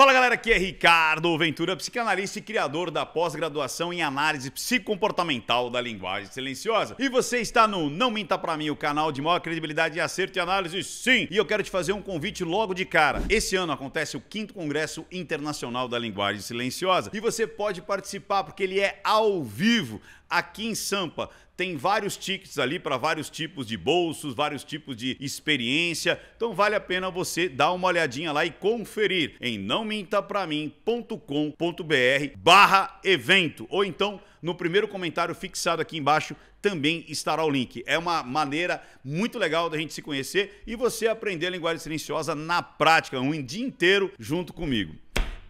Fala galera, aqui é Ricardo Ventura, psicanalista e criador da pós-graduação em análise psicomportamental da linguagem silenciosa. E você está no Não Minta Pra Mim, o canal de maior credibilidade e acerto e análise, sim! E eu quero te fazer um convite logo de cara. Esse ano acontece o 5 Congresso Internacional da Linguagem Silenciosa e você pode participar porque ele é ao vivo aqui em Sampa tem vários tickets ali para vários tipos de bolsos, vários tipos de experiência. Então vale a pena você dar uma olhadinha lá e conferir em nãomintapramim.com.br barra evento. Ou então, no primeiro comentário fixado aqui embaixo, também estará o link. É uma maneira muito legal da gente se conhecer e você aprender a linguagem silenciosa na prática, um dia inteiro junto comigo.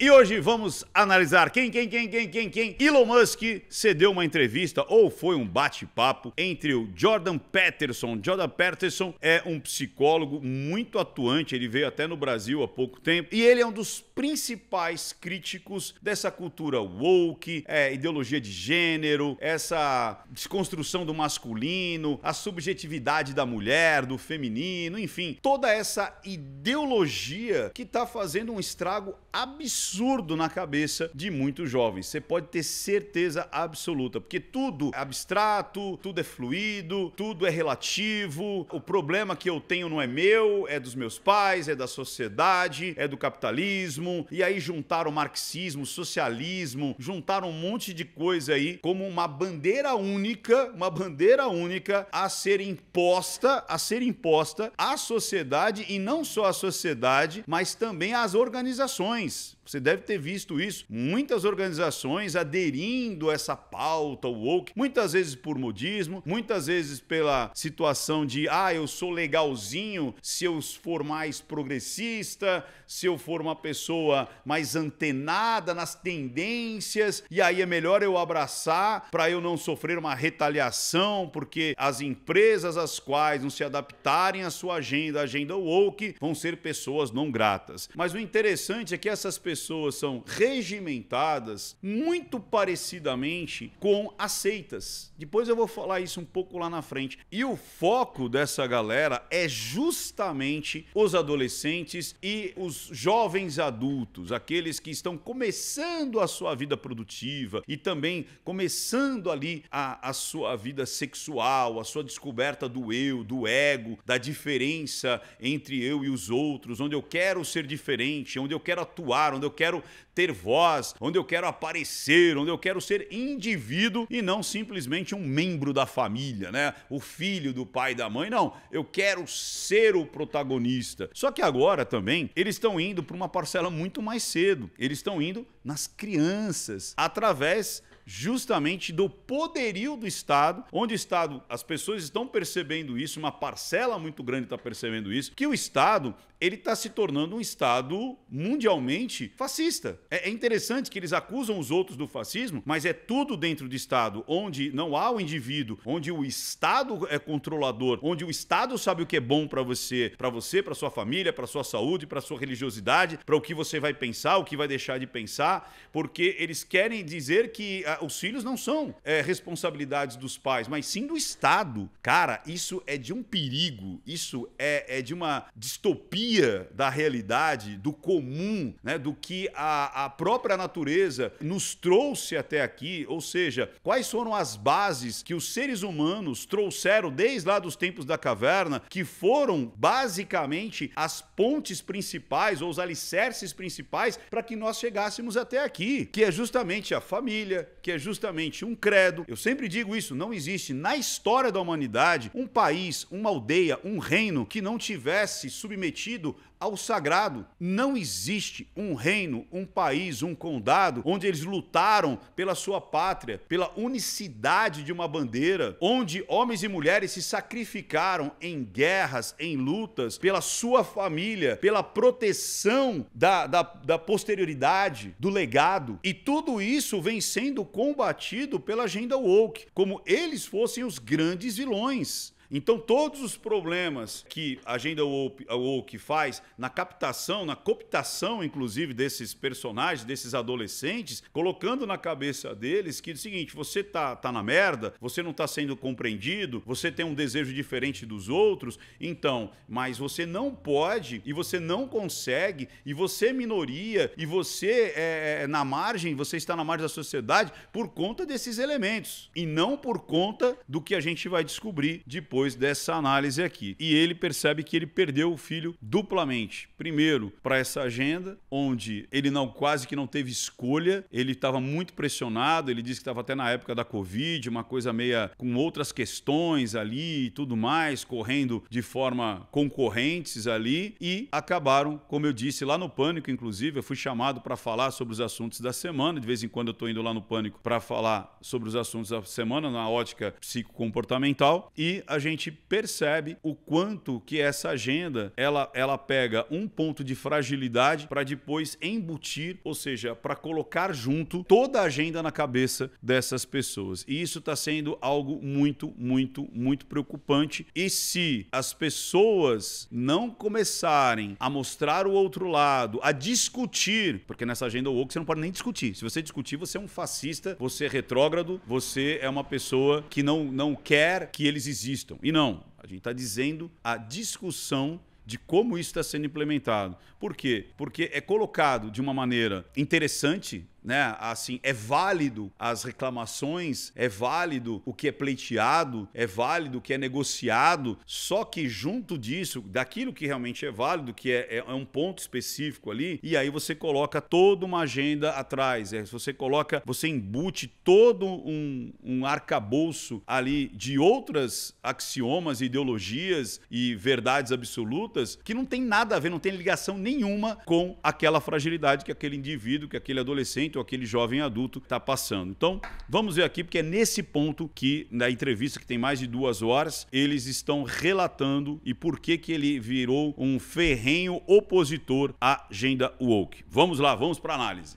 E hoje vamos analisar quem, quem, quem, quem, quem, quem. Elon Musk cedeu uma entrevista ou foi um bate-papo entre o Jordan Peterson. Jordan Peterson é um psicólogo muito atuante, ele veio até no Brasil há pouco tempo e ele é um dos principais críticos dessa cultura woke, é, ideologia de gênero, essa desconstrução do masculino, a subjetividade da mulher, do feminino, enfim, toda essa ideologia que está fazendo um estrago absurdo absurdo na cabeça de muitos jovens. Você pode ter certeza absoluta, porque tudo é abstrato, tudo é fluido, tudo é relativo. O problema que eu tenho não é meu, é dos meus pais, é da sociedade, é do capitalismo. E aí juntaram marxismo, socialismo, juntaram um monte de coisa aí como uma bandeira única, uma bandeira única a ser imposta, a ser imposta à sociedade e não só à sociedade, mas também às organizações. Você deve ter visto isso. Muitas organizações aderindo a essa pauta woke, muitas vezes por modismo, muitas vezes pela situação de, ah, eu sou legalzinho se eu for mais progressista, se eu for uma pessoa mais antenada nas tendências, e aí é melhor eu abraçar para eu não sofrer uma retaliação, porque as empresas às quais não se adaptarem à sua agenda, a agenda woke, vão ser pessoas não gratas. Mas o interessante é que essas pessoas pessoas são regimentadas muito parecidamente com as seitas. Depois eu vou falar isso um pouco lá na frente. E o foco dessa galera é justamente os adolescentes e os jovens adultos, aqueles que estão começando a sua vida produtiva e também começando ali a, a sua vida sexual, a sua descoberta do eu, do ego, da diferença entre eu e os outros, onde eu quero ser diferente, onde eu quero atuar, onde eu quero ter voz, onde eu quero aparecer, onde eu quero ser indivíduo e não simplesmente um membro da família, né? O filho do pai e da mãe, não. Eu quero ser o protagonista. Só que agora também eles estão indo para uma parcela muito mais cedo. Eles estão indo nas crianças, através justamente do poderio do Estado, onde o Estado, as pessoas estão percebendo isso, uma parcela muito grande está percebendo isso, que o Estado ele está se tornando um Estado mundialmente fascista. É, é, interessante que eles acusam os outros do fascismo, mas é tudo dentro do Estado, onde não há o indivíduo, onde o Estado é controlador, onde o Estado sabe o que é bom para você, para você, para sua família, para sua saúde, para sua religiosidade, para o que você vai pensar, o que vai deixar de pensar, porque eles querem dizer que ah, os filhos não são é, responsabilidades dos pais, mas sim do Estado. Cara, isso é de um perigo, isso é, é de uma distopia desvia da realidade, do comum, né, do que a, a própria natureza nos trouxe até aqui, ou seja, quais foram as bases que os seres humanos trouxeram desde lá dos tempos da caverna, que foram basicamente as pontes principais ou os alicerces principais para que nós chegássemos até aqui, que é justamente a família, que é justamente um credo. Eu sempre digo isso, não existe na história da humanidade um país, uma aldeia, um reino que não tivesse submetido ao sagrado. Não existe um reino, um país, um condado onde eles lutaram pela sua pátria, pela unicidade de uma bandeira, onde homens e mulheres se sacrificaram em guerras, em lutas, pela sua família, pela proteção da, da, da posterioridade, do legado. E tudo isso vem sendo combatido pela agenda woke, como eles fossem os grandes vilões. Então, todos os problemas que a agenda woke faz na captação, na cooptação, inclusive, desses personagens, desses adolescentes, colocando na cabeça deles que é o seguinte: você tá, tá na merda, você não está sendo compreendido, você tem um desejo diferente dos outros, então, mas você não pode e você não consegue, e você é minoria, e você é, é na margem, você está na margem da sociedade por conta desses elementos, e não por conta do que a gente vai descobrir depois depois dessa análise aqui. E ele percebe que ele perdeu o filho duplamente. Primeiro, para essa agenda, onde ele não quase que não teve escolha, ele estava muito pressionado, ele disse que estava até na época da Covid, uma coisa meia com outras questões ali e tudo mais, correndo de forma concorrentes ali, e acabaram, como eu disse, lá no Pânico, inclusive, eu fui chamado para falar sobre os assuntos da semana, de vez em quando eu estou indo lá no Pânico para falar sobre os assuntos da semana, na ótica psicocomportamental, e a gente gente percebe o quanto que essa agenda ela, ela pega um ponto de fragilidade para depois embutir, ou seja, para colocar junto toda a agenda na cabeça dessas pessoas. E isso está sendo algo muito, muito, muito preocupante. E se as pessoas não começarem a mostrar o outro lado, a discutir, porque nessa agenda woke você não pode nem discutir. Se você discutir, você é um fascista, você é retrógrado, você é uma pessoa que não, não quer que eles existam. E não, a gente está dizendo a discussão de como isso está sendo implementado. Por quê? Porque é colocado de uma maneira interessante né? Assim, é válido as reclamações, é válido o que é pleiteado, é válido o que é negociado, só que junto disso, daquilo que realmente é válido, que é, é, é um ponto específico ali, e aí você coloca toda uma agenda atrás, é, você coloca, você embute todo um, um arcabouço ali de outras axiomas, ideologias e verdades absolutas que não tem nada a ver, não tem ligação nenhuma nenhuma com aquela fragilidade que aquele indivíduo, que aquele adolescente ou aquele jovem adulto está passando. Então, vamos ver aqui, porque é nesse ponto que, na entrevista que tem mais de duas horas, eles estão relatando e por que, que ele virou um ferrenho opositor à agenda woke. Vamos lá, vamos para análise.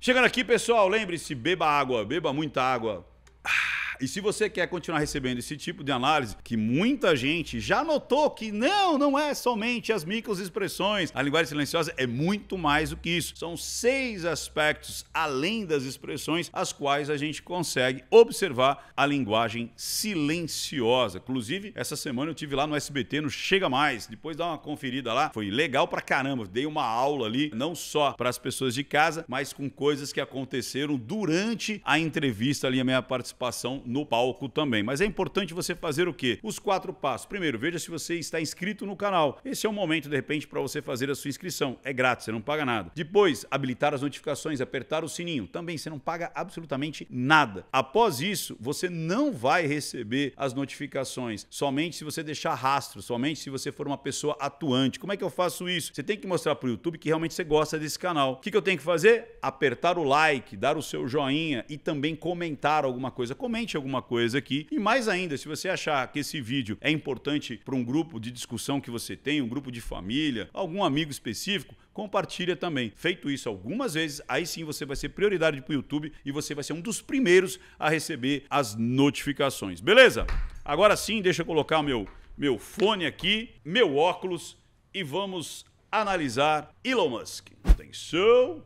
Chegando aqui, pessoal, lembre-se, beba água, beba muita água. Ah. E se você quer continuar recebendo esse tipo de análise, que muita gente já notou que não, não é somente as micros expressões. A linguagem silenciosa é muito mais do que isso. São seis aspectos além das expressões, as quais a gente consegue observar a linguagem silenciosa. Inclusive, essa semana eu tive lá no SBT, no Chega Mais. Depois dá uma conferida lá. Foi legal pra caramba. Dei uma aula ali, não só para as pessoas de casa, mas com coisas que aconteceram durante a entrevista ali, a minha participação no palco também. Mas é importante você fazer o quê? Os quatro passos. Primeiro, veja se você está inscrito no canal. Esse é o momento, de repente, para você fazer a sua inscrição. É grátis, você não paga nada. Depois, habilitar as notificações, apertar o sininho. Também você não paga absolutamente nada. Após isso, você não vai receber as notificações. Somente se você deixar rastro, somente se você for uma pessoa atuante. Como é que eu faço isso? Você tem que mostrar para o YouTube que realmente você gosta desse canal. O que, que eu tenho que fazer? Apertar o like, dar o seu joinha e também comentar alguma coisa. Comente alguma coisa aqui. E mais ainda, se você achar que esse vídeo é importante para um grupo de discussão que você tem, um grupo de família, algum amigo específico, compartilha também. Feito isso algumas vezes, aí sim você vai ser prioridade para o YouTube e você vai ser um dos primeiros a receber as notificações. Beleza? Agora sim, deixa eu colocar o meu, meu fone aqui, meu óculos e vamos analisar Elon Musk. Atenção!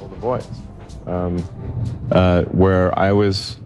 All the boys, um, uh, where I was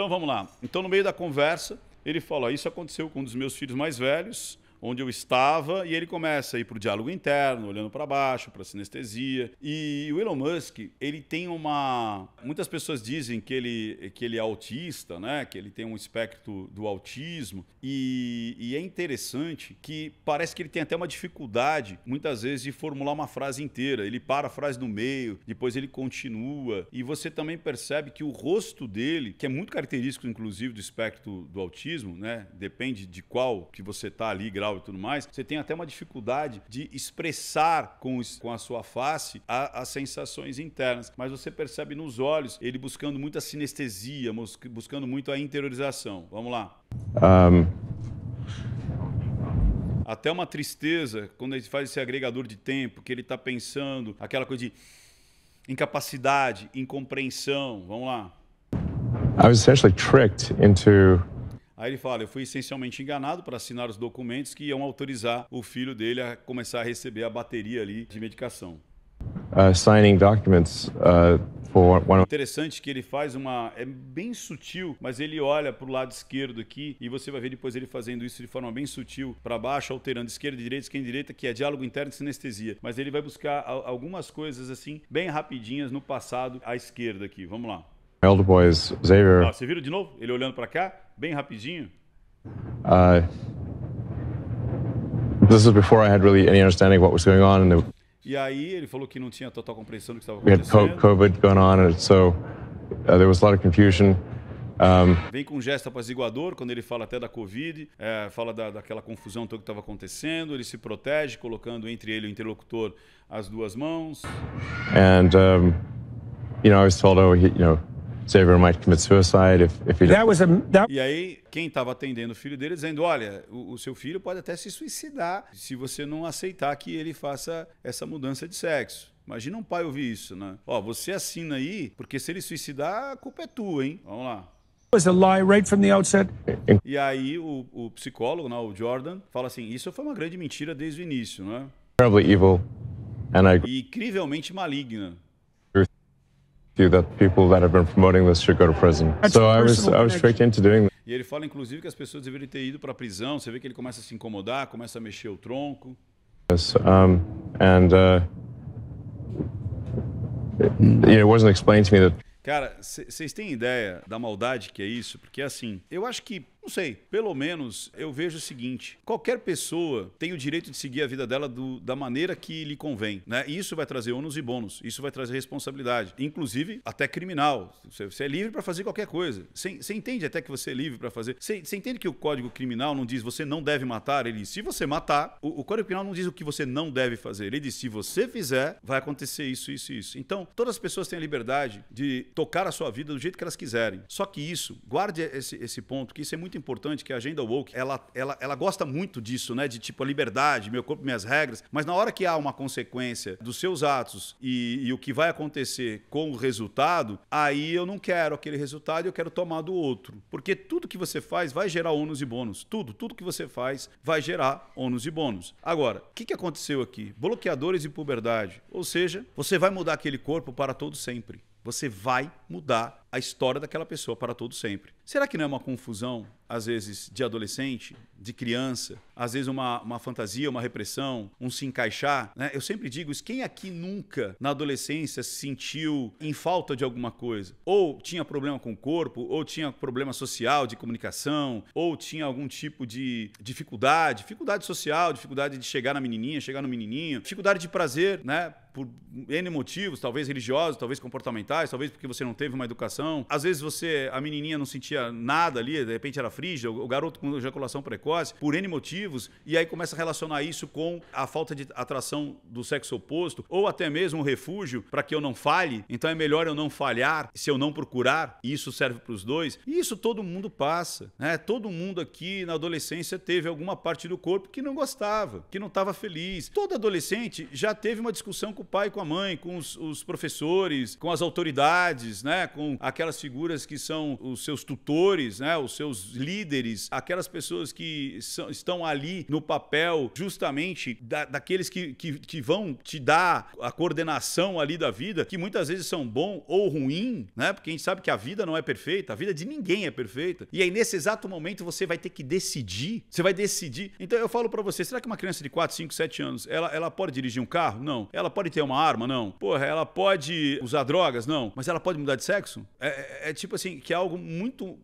então vamos lá. Então, no meio da conversa, ele falou: Isso aconteceu com um dos meus filhos mais velhos, onde eu estava, e ele começa a ir para o diálogo interno, olhando para baixo, para sinestesia. E o Elon Musk, ele tem uma. Muitas pessoas dizem que ele, que ele é autista, né? que ele tem um espectro do autismo, e, e é interessante que parece que ele tem até uma dificuldade, muitas vezes, de formular uma frase inteira. Ele para a frase no meio, depois ele continua, e você também percebe que o rosto dele, que é muito característico, inclusive, do espectro do autismo, né? depende de qual que você está ali, grau e tudo mais, você tem até uma dificuldade de expressar com, com a sua face a, as sensações internas. Mas você percebe nos olhos ele buscando muita sinestesia, buscando muito a interiorização. Vamos lá. Um... Até uma tristeza quando ele faz esse agregador de tempo, que ele está pensando, aquela coisa de incapacidade, incompreensão. Vamos lá. I was essentially tricked into Aí ele fala: Eu fui essencialmente enganado para assinar os documentos que iam autorizar o filho dele a começar a receber a bateria ali de medicação. Uh, documents uh... Interessante que ele faz uma. É bem sutil, mas ele olha para o lado esquerdo aqui e você vai ver depois ele fazendo isso de forma bem sutil, para baixo, alterando esquerda e direita, esquerda e direita, que é diálogo interno e sinestesia. Mas ele vai buscar algumas coisas assim, bem rapidinhas no passado à esquerda aqui. Vamos lá. Elder Boys, Xavier. você vira de novo? Ele olhando para cá, bem rapidinho? Uh, this was before I had really any understanding what was going on and the... E aí ele falou que não tinha total compreensão do que estava acontecendo. We had COVID going on and so uh, there was a lot of confusion. Um, Vem com um gesto apaziguador quando ele fala até da Covid, é, fala da, daquela confusão toda que estava acontecendo, ele se protege colocando entre ele e o interlocutor as duas mãos. And um, you know, I was told, oh, he, you know, might commit suicide if, if he that was a, that... E aí, quem estava atendendo o filho dele dizendo: olha, o, o, seu filho pode até se suicidar se você não aceitar que ele faça essa mudança de sexo. Imagina um pai ouvir isso, né? Ó, você assina aí, porque se ele suicidar, a culpa é tua, hein? Vamos lá. Was a lie right from the outset. E aí o, o psicólogo, né, o Jordan, fala assim: isso foi uma grande mentira desde o início, né? Terribly evil. And I... E incrivelmente maligna you that people that have been promoting this should go to prison. so I was, I was tricked into doing that. E ele fala, inclusive, que as pessoas deveriam ter ido para prisão. Você vê que ele começa a se incomodar, começa a mexer o tronco. Yes, um, and uh, it, it wasn't explained to me that Cara, vocês têm ideia da maldade que é isso? Porque assim, eu acho que não sei. Pelo menos eu vejo o seguinte: qualquer pessoa tem o direito de seguir a vida dela do, da maneira que lhe convém. Né? E isso vai trazer ônus e bônus. Isso vai trazer responsabilidade. Inclusive, até criminal. Você, você é livre para fazer qualquer coisa. Você, você, entende até que você é livre para fazer. Você, você, entende que o Código Criminal não diz você não deve matar? Ele diz, se você matar, o, o Código Criminal não diz o que você não deve fazer. Ele diz, se você fizer, vai acontecer isso, isso e isso. Então, todas as pessoas têm a liberdade de tocar a sua vida do jeito que elas quiserem. Só que isso, guarde esse, esse ponto, que isso é muito muito importante que a agenda woke, ela, ela, ela gosta muito disso, né? De tipo a liberdade, meu corpo, minhas regras. Mas na hora que há uma consequência dos seus atos e, e o que vai acontecer com o resultado, aí eu não quero aquele resultado, eu quero tomar do outro. Porque tudo que você faz vai gerar ônus e bônus. Tudo, tudo que você faz vai gerar ônus e bônus. Agora, o que, que aconteceu aqui? Bloqueadores e puberdade. Ou seja, você vai mudar aquele corpo para todo sempre. Você vai mudar a história daquela pessoa para todo sempre. Será que não é uma confusão às vezes, de adolescente, de criança, às vezes uma, uma fantasia, uma repressão, um se encaixar. Né? Eu sempre digo isso: quem aqui nunca, na adolescência, se sentiu em falta de alguma coisa? Ou tinha problema com o corpo, ou tinha problema social, de comunicação, ou tinha algum tipo de dificuldade, dificuldade social, dificuldade de chegar na menininha, chegar no menininho, dificuldade de prazer, né? por N motivos, talvez religiosos, talvez comportamentais, talvez porque você não teve uma educação. Às vezes você, a menininha não sentia nada ali, de repente era frígida, o garoto com ejaculação precoce, por N motivos, e aí começa a relacionar isso com a falta de atração do sexo oposto, ou até mesmo um refúgio para que eu não falhe. Então é melhor eu não falhar se eu não procurar. e Isso serve para os dois. E isso todo mundo passa. Né? Todo mundo aqui na adolescência teve alguma parte do corpo que não gostava, que não estava feliz. Todo adolescente já teve uma discussão com o pai, com a mãe, com os, os professores, com as autoridades, né? com aquelas figuras que são os seus tutores, né? os seus líderes líderes, aquelas pessoas que são, estão ali no papel justamente da, daqueles que, que, que, vão te dar a coordenação ali da vida, que muitas vezes são bom ou ruim, né? Porque a gente sabe que a vida não é perfeita, a vida de ninguém é perfeita. E aí, nesse exato momento, você vai ter que decidir. Você vai decidir. Então, eu falo para você, será que uma criança de 4, 5, 7 anos, ela, ela pode dirigir um carro? Não. Ela pode ter uma arma? Não. Porra, ela pode usar drogas? Não. Mas ela pode mudar de sexo? É, é, é tipo assim, que é algo muito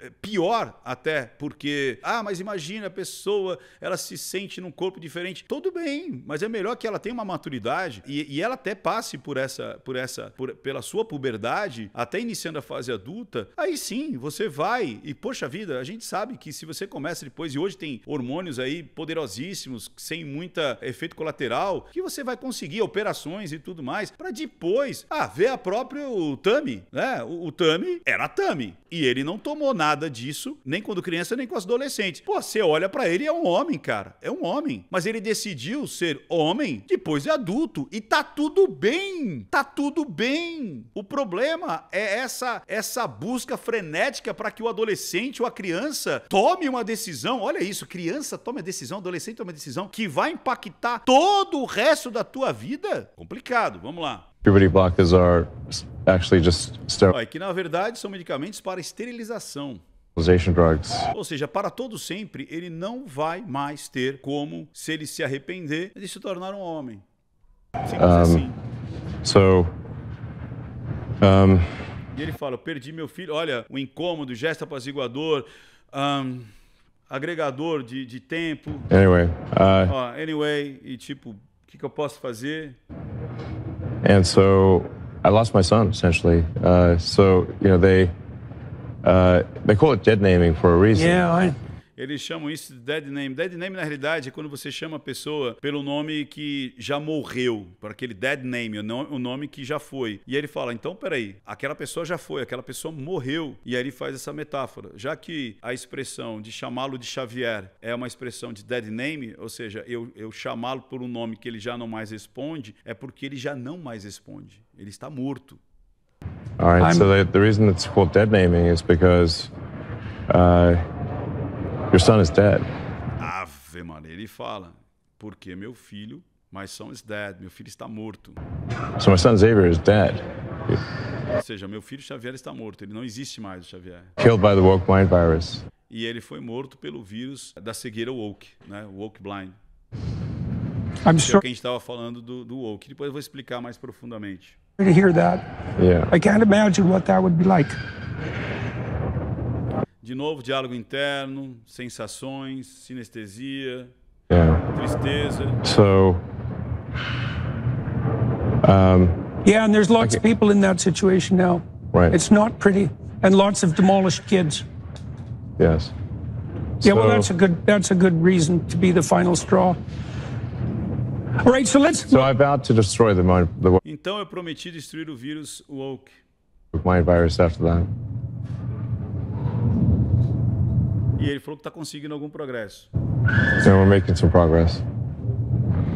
é, pior até, porque, ah, mas imagina a pessoa, ela se sente num corpo diferente. Tudo bem, mas é melhor que ela tenha uma maturidade e, e ela até passe por essa, por essa, por, pela sua puberdade, até iniciando a fase adulta. Aí sim, você vai e, poxa vida, a gente sabe que se você começa depois, e hoje tem hormônios aí poderosíssimos, sem muita efeito colateral, que você vai conseguir operações e tudo mais, para depois, ah, ver a própria Tami, né? O, o Tami era Tami e ele não tomou nada nada disso, nem quando criança, nem quando adolescente. Pô, você olha para ele é um homem, cara. É um homem. Mas ele decidiu ser homem depois de adulto. E tá tudo bem. Tá tudo bem. O problema é essa, essa busca frenética para que o adolescente ou a criança tome uma decisão. Olha isso, criança toma decisão, adolescente toma decisão que vai impactar todo o resto da tua vida. Complicado. Vamos lá. Puberty block is actually just Que na verdade são medicamentos para esterilização. Ou seja, para todo sempre, ele não vai mais ter como, se ele se arrepender, de se tornar um homem. Simples um, assim. So, um, e ele fala: perdi meu filho. Olha, o incômodo, gesto apaziguador, um, agregador de, de, tempo. Anyway. Uh, anyway, e tipo, o que, que eu posso fazer? And so I lost my son essentially. Uh, so you know they uh, they call it dead naming for a reason. Yeah, I... Eles chamam isso de dead name. Dead name, na realidade, é quando você chama a pessoa pelo nome que já morreu, para aquele dead name, o nome que já foi. E aí ele fala: então, peraí, aquela pessoa já foi, aquela pessoa morreu. E aí ele faz essa metáfora. Já que a expressão de chamá-lo de Xavier é uma expressão de dead name, ou seja, eu, eu chamá-lo por um nome que ele já não mais responde, é porque ele já não mais responde. Ele está morto. All right, I'm... so the, the reason it's called dead naming is because uh, your son is dead. Ave Maria, ele fala, porque meu filho, my son is dead, meu filho está morto. So my son Xavier is dead. Ou seja, meu filho Xavier está morto, ele não existe mais, Xavier. Killed by the woke blind virus. E ele foi morto pelo vírus da cegueira woke, né, woke blind. I'm é sure. Que a gente estava falando do, do woke, depois eu vou explicar mais profundamente. to hear that. Yeah. I can't imagine what that would be like. De novo, diálogo interno, sensações, sinestesia, yeah. tristeza. So, um, yeah, and there's lots of people in that situation now. Right. It's not pretty, and lots of demolished kids. Yes. Yeah, so, well, that's a good that's a good reason to be the final straw. Então eu prometi destruir o vírus woke. E ele falou que está conseguindo algum progresso.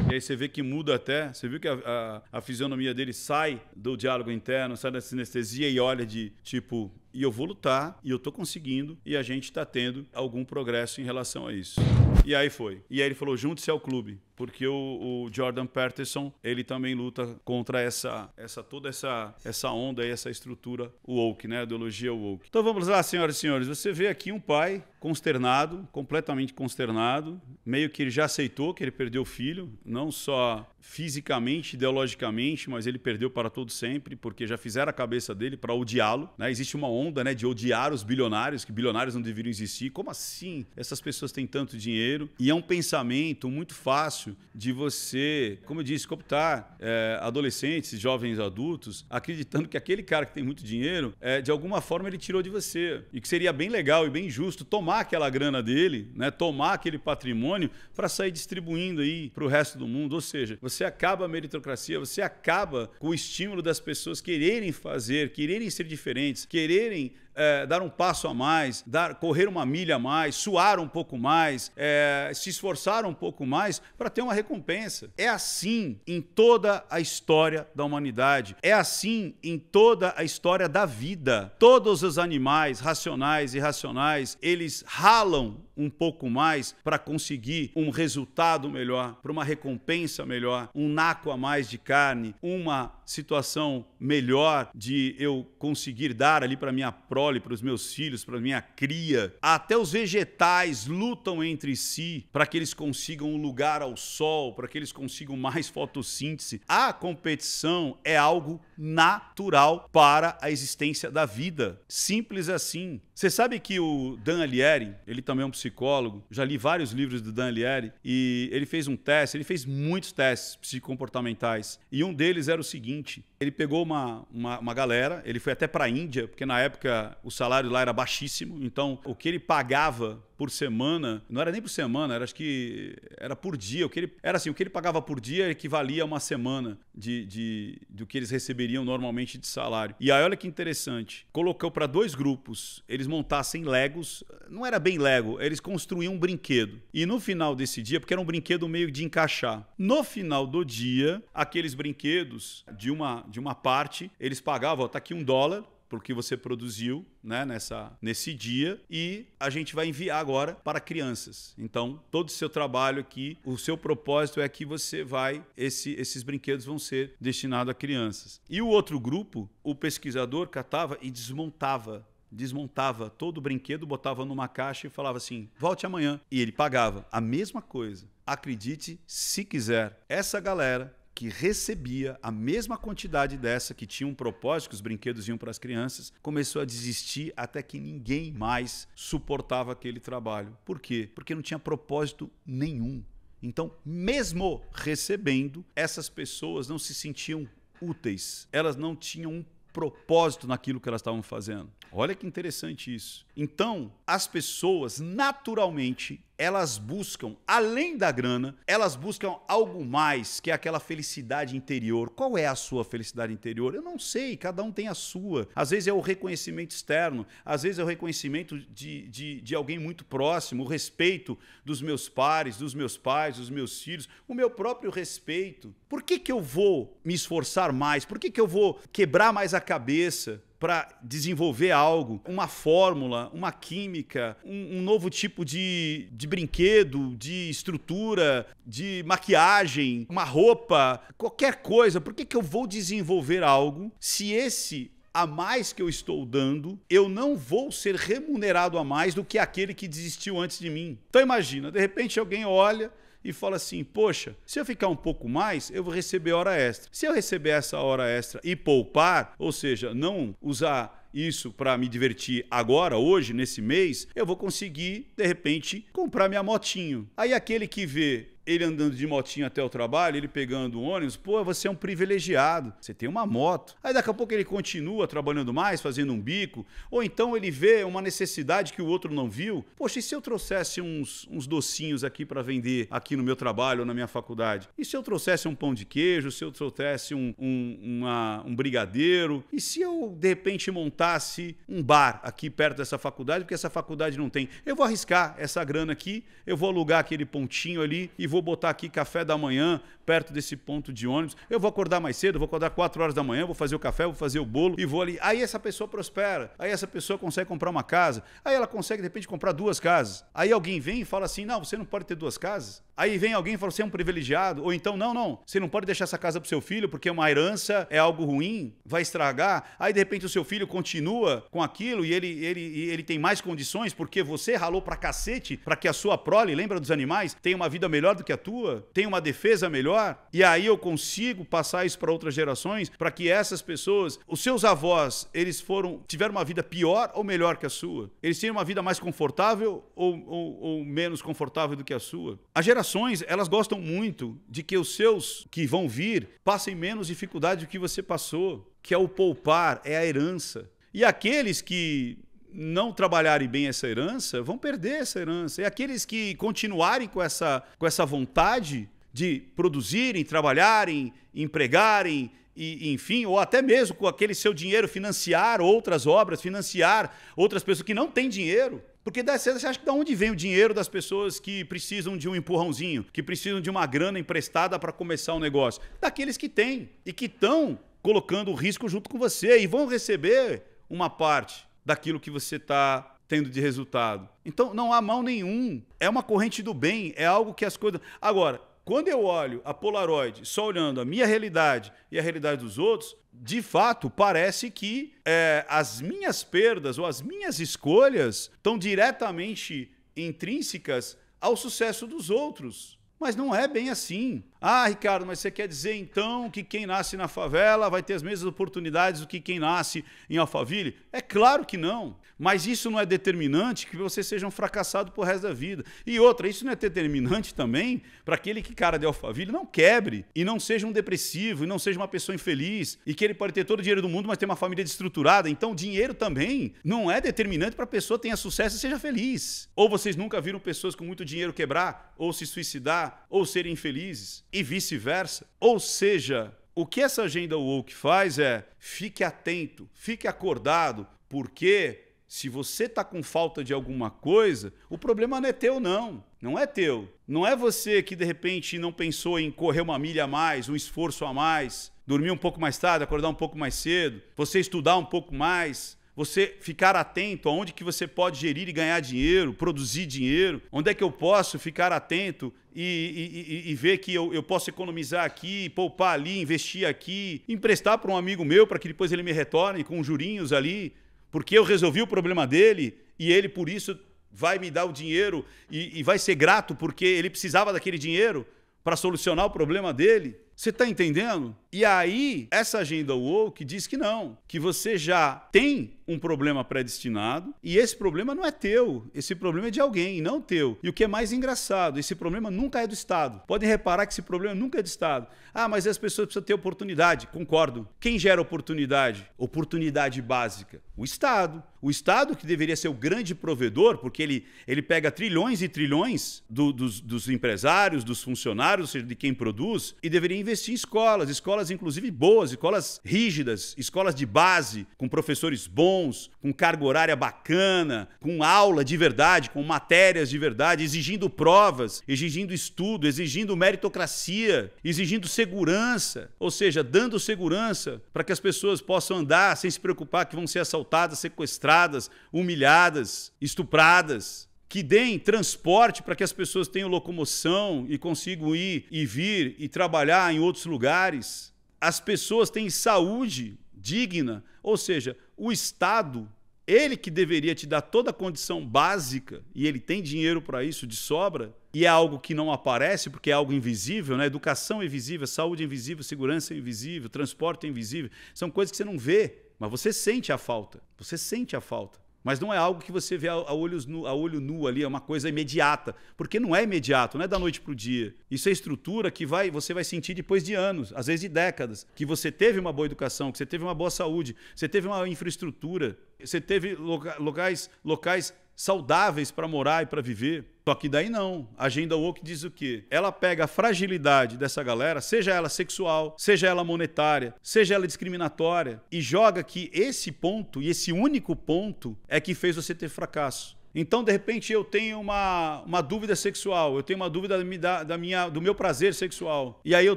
E aí você vê que muda até, você viu que a, a, a fisionomia dele sai do diálogo interno, sai da sinestesia e olha de tipo, e eu vou lutar e eu tô conseguindo e a gente está tendo algum progresso em relação a isso. E aí foi. E aí ele falou: junte-se ao clube, porque o, o, Jordan Peterson ele também luta contra essa, essa toda essa, essa onda e essa estrutura woke, né? A ideologia woke. Então vamos lá, senhoras e senhores. Você vê aqui um pai consternado, completamente consternado, meio que ele já aceitou que ele perdeu o filho, não só fisicamente, ideologicamente, mas ele perdeu para todo sempre, porque já fizeram a cabeça dele para odiá-lo, né? Existe uma onda onda né, de odiar os bilionários, que bilionários não deveriam existir. Como assim? Essas pessoas têm tanto dinheiro. E é um pensamento muito fácil de você, como eu disse, cooptar é, adolescentes, jovens adultos, acreditando que aquele cara que tem muito dinheiro, é, de alguma forma ele tirou de você. E que seria bem legal e bem justo tomar aquela grana dele, né, tomar aquele patrimônio para sair distribuindo aí para o resto do mundo. Ou seja, você acaba a meritocracia, você acaba com o estímulo das pessoas quererem fazer, quererem ser diferentes, quererem beginning é, dar um passo a mais, dar, correr uma milha a mais, suar um pouco mais, é, se esforçar um pouco mais para ter uma recompensa. É assim em toda a história da humanidade. É assim em toda a história da vida. Todos os animais, racionais e irracionais, eles ralam um pouco mais para conseguir um resultado melhor, para uma recompensa melhor, um naco a mais de carne, uma situação melhor de eu conseguir dar ali para minha própria para os meus filhos, para minha cria. Até os vegetais lutam entre si para que eles consigam um lugar ao sol, para que eles consigam mais fotossíntese. A competição é algo natural para a existência da vida. Simples assim. Você sabe que o Dan Alieri, ele também é um psicólogo, já li vários livros do Dan Alieri e ele fez um teste, ele fez muitos testes psicomportamentais e um deles era o seguinte, ele pegou uma, uma, uma galera, ele foi até para a Índia, porque na época o salário lá era baixíssimo, então o que ele pagava por semana, não era nem por semana, era acho que era por dia, o que ele era assim, o que ele pagava por dia equivalia a uma semana de, de do que eles receberiam normalmente de salário. E aí olha que interessante, colocou para dois grupos, eles montassem Legos, não era bem Lego, eles construíam um brinquedo. E no final desse dia, porque era um brinquedo meio de encaixar, no final do dia, aqueles brinquedos de uma de uma parte, eles pagavam, ó, tá aqui um dólar porque você produziu né, nessa, nesse dia e a gente vai enviar agora para crianças. Então, todo o seu trabalho aqui, o seu propósito é que você vai, esse, esses brinquedos vão ser destinados a crianças. E o outro grupo, o pesquisador catava e desmontava desmontava todo o brinquedo, botava numa caixa e falava assim: volte amanhã. E ele pagava a mesma coisa. Acredite se quiser. Essa galera que recebia a mesma quantidade dessa, que tinha um propósito, que os brinquedos iam para as crianças, começou a desistir até que ninguém mais suportava aquele trabalho. Por quê? Porque não tinha propósito nenhum. Então, mesmo recebendo, essas pessoas não se sentiam úteis, elas não tinham um propósito naquilo que elas estavam fazendo. Olha que interessante isso. Então, as pessoas, naturalmente, elas buscam, além da grana, elas buscam algo mais, que é aquela felicidade interior. Qual é a sua felicidade interior? Eu não sei, cada um tem a sua. Às vezes é o reconhecimento externo, às vezes é o reconhecimento de, de, de alguém muito próximo, o respeito dos meus pares, dos meus pais, dos meus filhos, o meu próprio respeito. Por que, que eu vou me esforçar mais? Por que, que eu vou quebrar mais a cabeça? para desenvolver algo, uma fórmula, uma química, um, um, novo tipo de, de brinquedo, de estrutura, de maquiagem, uma roupa, qualquer coisa. Por que, que eu vou desenvolver algo se esse a mais que eu estou dando, eu não vou ser remunerado a mais do que aquele que desistiu antes de mim. Então imagina, de repente alguém olha e fala assim: poxa, se eu ficar um pouco mais, eu vou receber hora extra. Se eu receber essa hora extra e poupar, ou seja, não usar isso para me divertir agora, hoje, nesse mês, eu vou conseguir, de repente, comprar minha motinho. Aí aquele que vê ele andando de motinho até o trabalho, ele pegando o ônibus, pô, você é um privilegiado, você tem uma moto. Aí daqui a pouco ele continua trabalhando mais, fazendo um bico, ou então ele vê uma necessidade que o outro não viu. Poxa, e se eu trouxesse uns, uns docinhos aqui para vender aqui no meu trabalho ou na minha faculdade? E se eu trouxesse um pão de queijo? Se eu trouxesse um, um, uma, um brigadeiro? E se eu, de repente, montasse um bar aqui perto dessa faculdade, porque essa faculdade não tem? Eu vou arriscar essa grana aqui, eu vou alugar aquele pontinho ali e vou botar aqui café da manhã perto desse ponto de ônibus. Eu vou acordar mais cedo, vou acordar 4 horas da manhã, vou fazer o café, vou fazer o bolo e vou ali. Aí essa pessoa prospera, aí essa pessoa consegue comprar uma casa, aí ela consegue de repente comprar duas casas. Aí alguém vem e fala assim: não, você não pode ter duas casas. Aí vem alguém e fala, você é um privilegiado, ou então, não, não, você não pode deixar essa casa pro seu filho porque é uma herança, é algo ruim, vai estragar. Aí, de repente, o seu filho continua com aquilo e ele, ele, ele tem mais condições porque você ralou pra cacete para que a sua prole, lembra dos animais, tenha uma vida melhor do que a tua, tenha uma defesa melhor. E aí eu consigo passar isso para outras gerações para que essas pessoas, os seus avós, eles foram, tiveram uma vida pior ou melhor que a sua? Eles tinham uma vida mais confortável ou, ou, ou menos confortável do que a sua? A geração gerações, elas gostam muito de que os seus que vão vir passem menos dificuldade do que você passou, que é o poupar, é a herança. E aqueles que não trabalharem bem essa herança vão perder essa herança. E aqueles que continuarem com essa, com essa vontade de produzirem, trabalharem, empregarem, e, enfim, ou até mesmo com aquele seu dinheiro financiar outras obras, financiar outras pessoas que não têm dinheiro, porque dá certo, você acha que de onde vem o dinheiro das pessoas que precisam de um empurrãozinho, que precisam de uma grana emprestada para começar o um negócio? Daqueles que têm e que estão colocando o risco junto com você e vão receber uma parte daquilo que você está tendo de resultado. Então não há mal nenhum. É uma corrente do bem, é algo que as coisas. Agora, quando eu olho a Polaroid só olhando a minha realidade e a realidade dos outros, de fato, parece que é, as minhas perdas ou as minhas escolhas estão diretamente intrínsecas ao sucesso dos outros. Mas não é bem assim. Ah, Ricardo, mas você quer dizer então que quem nasce na favela vai ter as mesmas oportunidades do que quem nasce em Alphaville? É claro que não. Mas isso não é determinante que você seja um fracassado pro resto da vida. E outra, isso não é determinante também para aquele que cara de Alphaville não quebre e não seja um depressivo e não seja uma pessoa infeliz e que ele pode ter todo o dinheiro do mundo, mas ter uma família destruturada. Então, dinheiro também não é determinante para a pessoa tenha sucesso e seja feliz. Ou vocês nunca viram pessoas com muito dinheiro quebrar ou se suicidar ou serem infelizes? e vice-versa. Ou seja, o que essa agenda woke faz é fique atento, fique acordado, porque se você está com falta de alguma coisa, o problema não é teu, não. Não é teu. Não é você que de repente não pensou em correr uma milha a mais, um esforço a mais, dormir um pouco mais tarde, acordar um pouco mais cedo, você estudar um pouco mais, você ficar atento aonde que você pode gerir e ganhar dinheiro, produzir dinheiro, onde é que eu posso ficar atento e, e, e ver que eu, eu, posso economizar aqui, poupar ali, investir aqui, emprestar para um amigo meu para que depois ele me retorne com jurinhos ali, porque eu resolvi o problema dele e ele por isso vai me dar o dinheiro e, e vai ser grato porque ele precisava daquele dinheiro para solucionar o problema dele. Você está entendendo? E aí, essa agenda woke diz que não, que você já tem um problema predestinado e esse problema não é teu, esse problema é de alguém, não teu. E o que é mais engraçado, esse problema nunca é do Estado. Podem reparar que esse problema nunca é do Estado. Ah, mas as pessoas precisam ter oportunidade, concordo. Quem gera oportunidade? Oportunidade básica, o Estado. O Estado que deveria ser o grande provedor, porque ele, ele pega trilhões e trilhões do, dos, dos empresários, dos funcionários, ou seja, de quem produz, e deveria investir em escolas, escolas escolas, inclusive boas, escolas rígidas, escolas de base, com professores bons, com carga horária bacana, com aula de verdade, com matérias de verdade, exigindo provas, exigindo estudo, exigindo meritocracia, exigindo segurança, ou seja, dando segurança para que as pessoas possam andar sem se preocupar que vão ser assaltadas, sequestradas, humilhadas, estupradas que deem transporte para que as pessoas tenham locomoção e consigam ir e vir e trabalhar em outros lugares as pessoas têm saúde digna, ou seja, o Estado, ele que deveria te dar toda a condição básica, e ele tem dinheiro para isso de sobra, e é algo que não aparece porque é algo invisível, né? Educação é invisível, saúde é invisível, segurança é invisível, transporte é invisível, são coisas que você não vê, mas você sente a falta. Você sente a falta. Mas não é algo que você vê a, a, olhos nu, a olho nu ali, é uma coisa imediata. Porque não é imediato, não é da noite para o dia. Isso é estrutura que vai, você vai sentir depois de anos, às vezes de décadas, que você teve uma boa educação, que você teve uma boa saúde, você teve uma infraestrutura, você teve locais, locais saudáveis para morar e para viver. Só que daí não. A agenda woke diz o quê? Ela pega a fragilidade dessa galera, seja ela sexual, seja ela monetária, seja ela discriminatória, e joga que esse ponto e esse único ponto é que fez você ter fracasso. Então, de repente, eu tenho uma, uma dúvida sexual, eu tenho uma dúvida da, da minha, do meu prazer sexual. E aí eu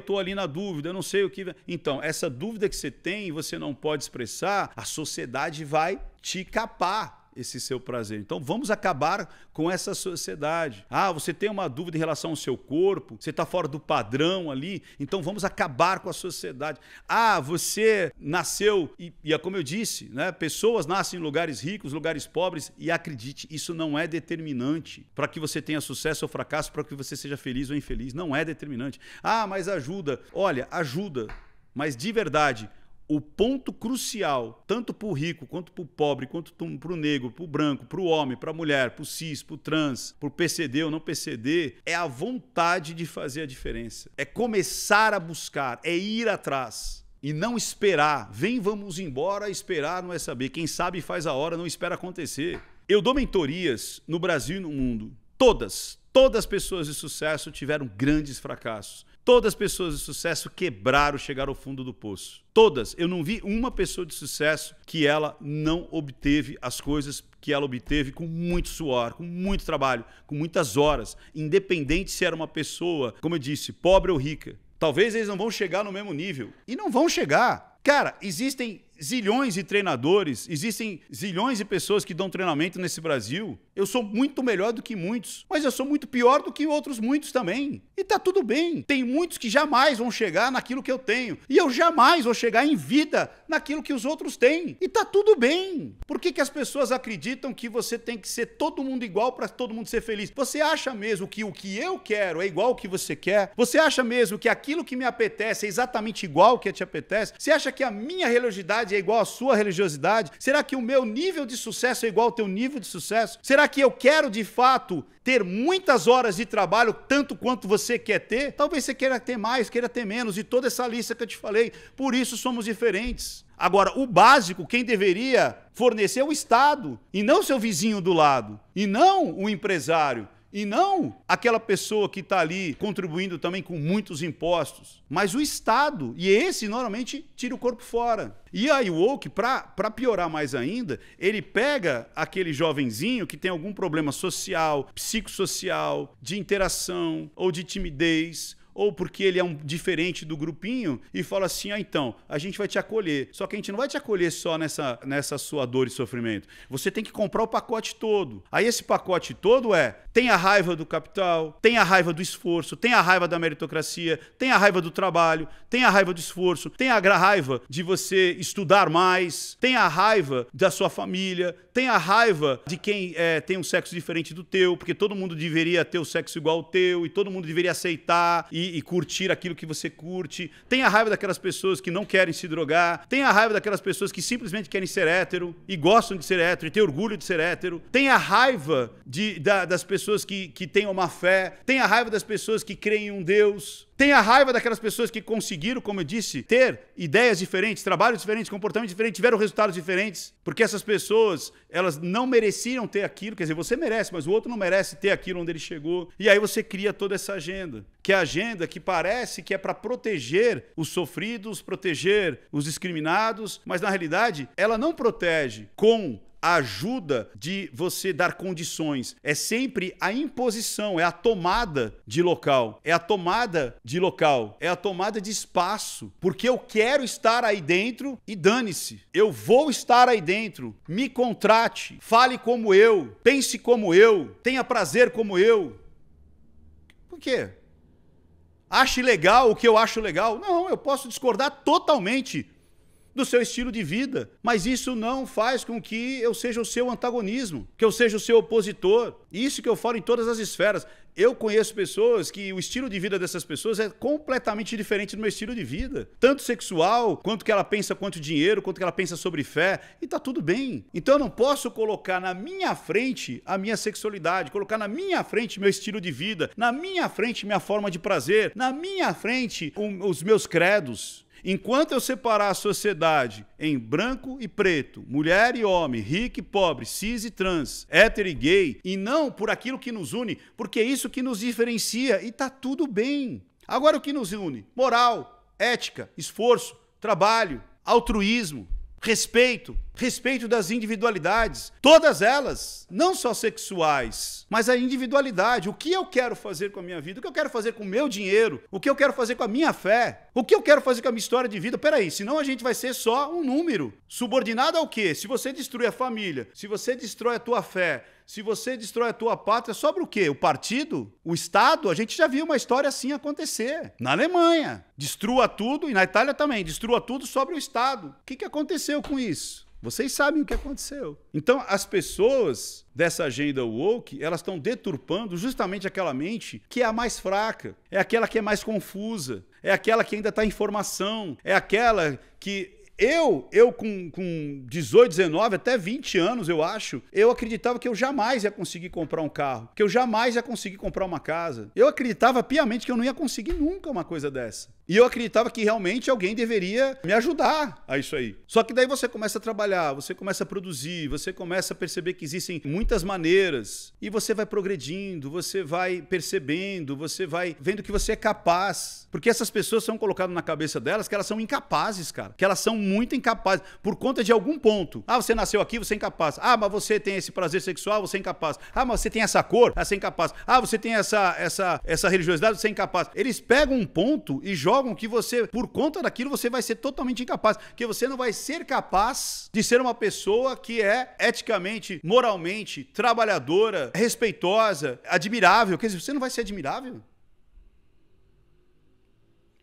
tô ali na dúvida, eu não sei o que. Então, essa dúvida que você tem e você não pode expressar, a sociedade vai te capar esse seu prazer. Então vamos acabar com essa sociedade. Ah, você tem uma dúvida em relação ao seu corpo, você está fora do padrão ali, então vamos acabar com a sociedade. Ah, você nasceu, e, e é como eu disse, né? pessoas nascem em lugares ricos, lugares pobres, e acredite, isso não é determinante para que você tenha sucesso ou fracasso, para que você seja feliz ou infeliz. Não é determinante. Ah, mas ajuda. Olha, ajuda, mas de verdade o ponto crucial, tanto para o rico, quanto para o pobre, quanto para o negro, para o branco, para o homem, para a mulher, para o cis, para o trans, para o PCD ou não PCD, é a vontade de fazer a diferença. É começar a buscar, é ir atrás. E não esperar. Vem, vamos embora, esperar não é saber. Quem sabe faz a hora, não espera acontecer. Eu dou mentorias no Brasil e no mundo. Todas, todas as pessoas de sucesso tiveram grandes fracassos. Todas as pessoas de sucesso quebraram, chegaram ao fundo do poço. Todas. Eu não vi uma pessoa de sucesso que ela não obteve as coisas que ela obteve com muito suor, com muito trabalho, com muitas horas, independente se era uma pessoa, como eu disse, pobre ou rica. Talvez eles não vão chegar no mesmo nível. E não vão chegar. Cara, existem zilhões de treinadores, existem zilhões de pessoas que dão treinamento nesse Brasil eu sou muito melhor do que muitos, mas eu sou muito pior do que outros muitos também. E tá tudo bem. Tem muitos que jamais vão chegar naquilo que eu tenho, e eu jamais vou chegar em vida naquilo que os outros têm. E tá tudo bem. Por que, que as pessoas acreditam que você tem que ser todo mundo igual para todo mundo ser feliz? Você acha mesmo que o que eu quero é igual ao que você quer? Você acha mesmo que aquilo que me apetece é exatamente igual ao que te apetece? Você acha que a minha religiosidade é igual à sua religiosidade? Será que o meu nível de sucesso é igual ao teu nível de sucesso? Será que eu quero de fato ter muitas horas de trabalho, tanto quanto você quer ter? Talvez você queira ter mais, queira ter menos, e toda essa lista que eu te falei. Por isso somos diferentes. Agora, o básico, quem deveria fornecer é o Estado, e não seu vizinho do lado, e não o empresário. E não aquela pessoa que está ali contribuindo também com muitos impostos, mas o Estado. E esse normalmente tira o corpo fora. E a woke para piorar mais ainda, ele pega aquele jovenzinho que tem algum problema social, psicossocial, de interação ou de timidez, ou porque ele é um diferente do grupinho e fala assim: ah, então, a gente vai te acolher. Só que a gente não vai te acolher só nessa, nessa sua dor e sofrimento. Você tem que comprar o pacote todo. Aí esse pacote todo é: tem a raiva do capital, tem a raiva do esforço, tem a raiva da meritocracia, tem a raiva do trabalho, tem a raiva do esforço, tem a raiva de você estudar mais, tem a raiva da sua família, tem a raiva de quem é, tem um sexo diferente do teu, porque todo mundo deveria ter o sexo igual ao teu e todo mundo deveria aceitar e, e curtir aquilo que você curte. Tem a raiva daquelas pessoas que não querem se drogar. Tem a raiva daquelas pessoas que simplesmente querem ser hétero e gostam de ser hétero e têm orgulho de ser hétero. Tem a raiva de, da, das pessoas que, que têm uma fé. Tem a raiva das pessoas que creem em um Deus. Tem a raiva daquelas pessoas que conseguiram, como eu disse, ter ideias diferentes, trabalhos diferentes, comportamentos diferentes, tiveram resultados diferentes, porque essas pessoas elas não mereciam ter aquilo, quer dizer, você merece, mas o outro não merece ter aquilo onde ele chegou. E aí você cria toda essa agenda, que é a agenda que parece que é para proteger os sofridos, proteger os discriminados, mas na realidade ela não protege com ajuda de você dar condições. É sempre a imposição, é a tomada de local, é a tomada de local, é a tomada de espaço, porque eu quero estar aí dentro e dane-se. Eu vou estar aí dentro. Me contrate, fale como eu, pense como eu, tenha prazer como eu. Por quê? Ache legal o que eu acho legal? Não, eu posso discordar totalmente do seu estilo de vida. Mas isso não faz com que eu seja o seu antagonismo, que eu seja o seu opositor. Isso que eu falo em todas as esferas. Eu conheço pessoas que o estilo de vida dessas pessoas é completamente diferente do meu estilo de vida, tanto sexual, quanto que ela pensa quanto dinheiro, quanto que ela pensa sobre fé, e tá tudo bem. Então eu não posso colocar na minha frente a minha sexualidade, colocar na minha frente meu estilo de vida, na minha frente minha forma de prazer, na minha frente um, os meus credos. Enquanto eu separar a sociedade em branco e preto, mulher e homem, rico e pobre, cis e trans, hétero e gay, e não por aquilo que nos une, porque é isso que nos diferencia e tá tudo bem. Agora o que nos une? Moral, ética, esforço, trabalho, altruísmo, respeito, respeito das individualidades, todas elas, não só sexuais, mas a individualidade, o que eu quero fazer com a minha vida, o que eu quero fazer com o meu dinheiro, o que eu quero fazer com a minha fé, o que eu quero fazer com a minha história de vida. Peraí, senão a gente vai ser só um número. Subordinado ao quê? Se você destruir a família, se você destrói a tua fé, se você destrói a tua pátria, sobra o quê? O partido? O Estado? A gente já viu uma história assim acontecer. Na Alemanha. Destrua tudo, e na Itália também, destrua tudo sobre o Estado. O que, que aconteceu com isso? Vocês sabem o que aconteceu. Então, as pessoas dessa agenda woke, elas estão deturpando justamente aquela mente que é a mais fraca, é aquela que é mais confusa, é aquela que ainda está em formação, é aquela que eu, eu com, com 18, 19, até 20 anos, eu acho, eu acreditava que eu jamais ia conseguir comprar um carro, que eu jamais ia conseguir comprar uma casa. Eu acreditava piamente que eu não ia conseguir nunca uma coisa dessa. E eu acreditava que realmente alguém deveria me ajudar a isso aí. Só que daí você começa a trabalhar, você começa a produzir, você começa a perceber que existem muitas maneiras e você vai progredindo, você vai percebendo, você vai vendo que você é capaz. Porque essas pessoas são colocadas na cabeça delas que elas são incapazes, cara. Que elas são muito incapazes por conta de algum ponto. Ah, você nasceu aqui, você é incapaz. Ah, mas você tem esse prazer sexual, você é incapaz. Ah, mas você tem essa cor, ah, você é incapaz. Ah, você tem essa essa essa religiosidade, você é incapaz. Eles pegam um ponto e jogam jogam que você, por conta daquilo, você vai ser totalmente incapaz. Porque você não vai ser capaz de ser uma pessoa que é eticamente, moralmente, trabalhadora, respeitosa, admirável. Quer dizer, você não vai ser admirável?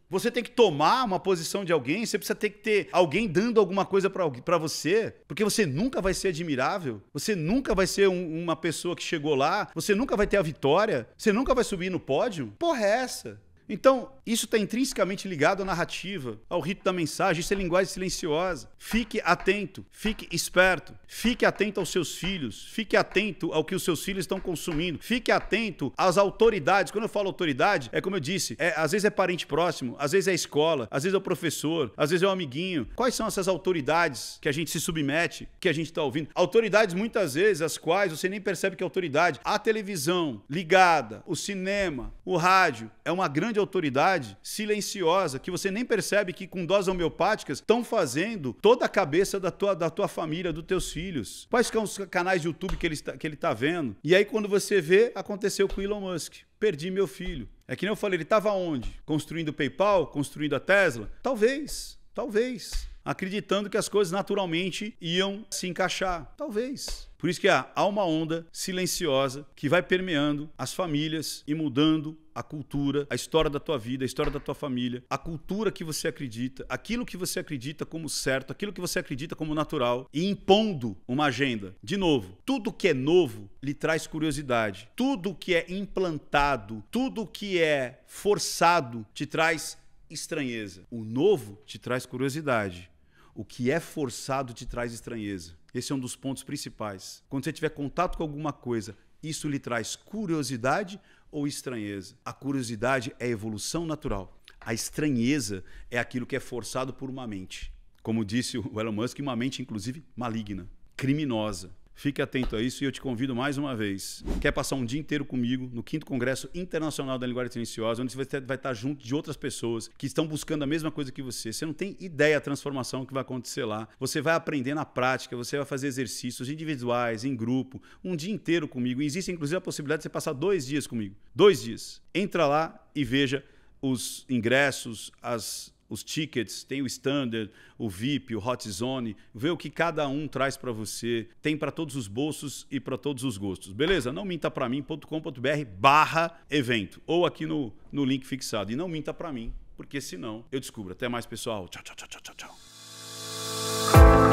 Você tem que tomar uma posição de alguém, você precisa ter que ter alguém dando alguma coisa para você, porque você nunca vai ser admirável, você nunca vai ser um, uma pessoa que chegou lá, você nunca vai ter a vitória, você nunca vai subir no pódio. Porra, é essa? Então, isso está intrinsecamente ligado à narrativa, ao rito da mensagem, isso é linguagem silenciosa. Fique atento, fique esperto, fique atento aos seus filhos, fique atento ao que os seus filhos estão consumindo, fique atento às autoridades. Quando eu falo autoridade, é como eu disse, é, às vezes é parente próximo, às vezes é a escola, às vezes é o professor, às vezes é o amiguinho. Quais são essas autoridades que a gente se submete, que a gente está ouvindo? Autoridades, muitas vezes, as quais você nem percebe que é autoridade. A televisão ligada, o cinema, o rádio, é uma grande grande autoridade silenciosa que você nem percebe que com doses homeopáticas estão fazendo toda a cabeça da tua, da tua família, dos teus filhos. Quais são os canais de YouTube que ele está que ele está vendo? E aí quando você vê, aconteceu com Elon Musk. Perdi meu filho. É que nem eu falei, ele estava onde? Construindo o PayPal? Construindo a Tesla? Talvez, talvez. Acreditando que as coisas naturalmente iam se encaixar. Talvez. Por isso que há uma onda silenciosa que vai permeando as famílias e mudando a cultura, a história da tua vida, a história da tua família, a cultura que você acredita, aquilo que você acredita como certo, aquilo que você acredita como natural, e impondo uma agenda. De novo, tudo que é novo lhe traz curiosidade. Tudo que é implantado, tudo que é forçado te traz estranheza. O novo te traz curiosidade. O que é forçado te traz estranheza. Esse é um dos pontos principais. Quando você tiver contato com alguma coisa, isso lhe traz curiosidade ou estranheza? A curiosidade é evolução natural. A estranheza é aquilo que é forçado por uma mente. Como disse o Elon Musk, uma mente, inclusive, maligna, criminosa. Fique atento a isso e eu te convido mais uma vez. Quer passar um dia inteiro comigo no 5 Congresso Internacional da Linguagem Silenciosa, onde você vai estar junto de outras pessoas que estão buscando a mesma coisa que você. Você não tem ideia da transformação que vai acontecer lá. Você vai aprender na prática, você vai fazer exercícios individuais, em grupo, um dia inteiro comigo. E existe inclusive a possibilidade de você passar dois dias comigo. Dois dias. Entra lá e veja os ingressos, as os tickets, tem o standard, o VIP, o hot zone, vê o que cada um traz para você, tem para todos os bolsos e para todos os gostos. Beleza? Não minta para mim.com.br barra evento ou aqui no, no link fixado. E não minta para mim, porque senão eu descubro. Até mais, pessoal. Tchau, tchau, tchau, tchau, tchau.